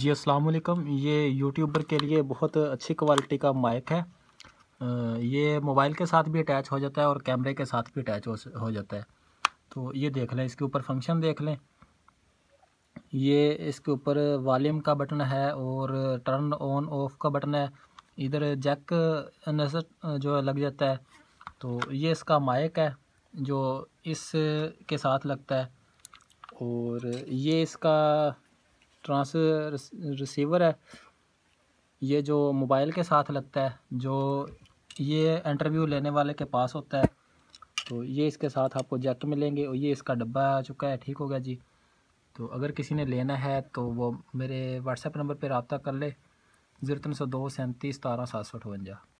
जी अस्सलाम वालेकुम ये यूट्यूबर के लिए बहुत अच्छी क्वालिटी का माइक है ये मोबाइल के साथ भी अटैच हो जाता है और कैमरे के साथ भी अटैच हो जाता है तो ये देख लें इसके ऊपर फंक्शन देख लें ये इसके ऊपर वॉल्यूम का बटन है और टर्न ऑन ऑफ का बटन है इधर जैक नजर जो लग जाता है तो ये इसका माइक है जो इस के साथ लगता है और ये इसका ट्रांस रिसीवर है ये जो मोबाइल के साथ लगता है जो ये इंटरव्यू लेने वाले के पास होता है तो ये इसके साथ आपको जैक मिलेंगे और ये इसका डब्बा आ चुका है ठीक हो गया जी तो अगर किसी ने लेना है तो वो मेरे व्हाट्सएप नंबर पर रबता कर ले ज़ीरो तीन सौ दो सैंतीस सतारह सात सौ अठवंजा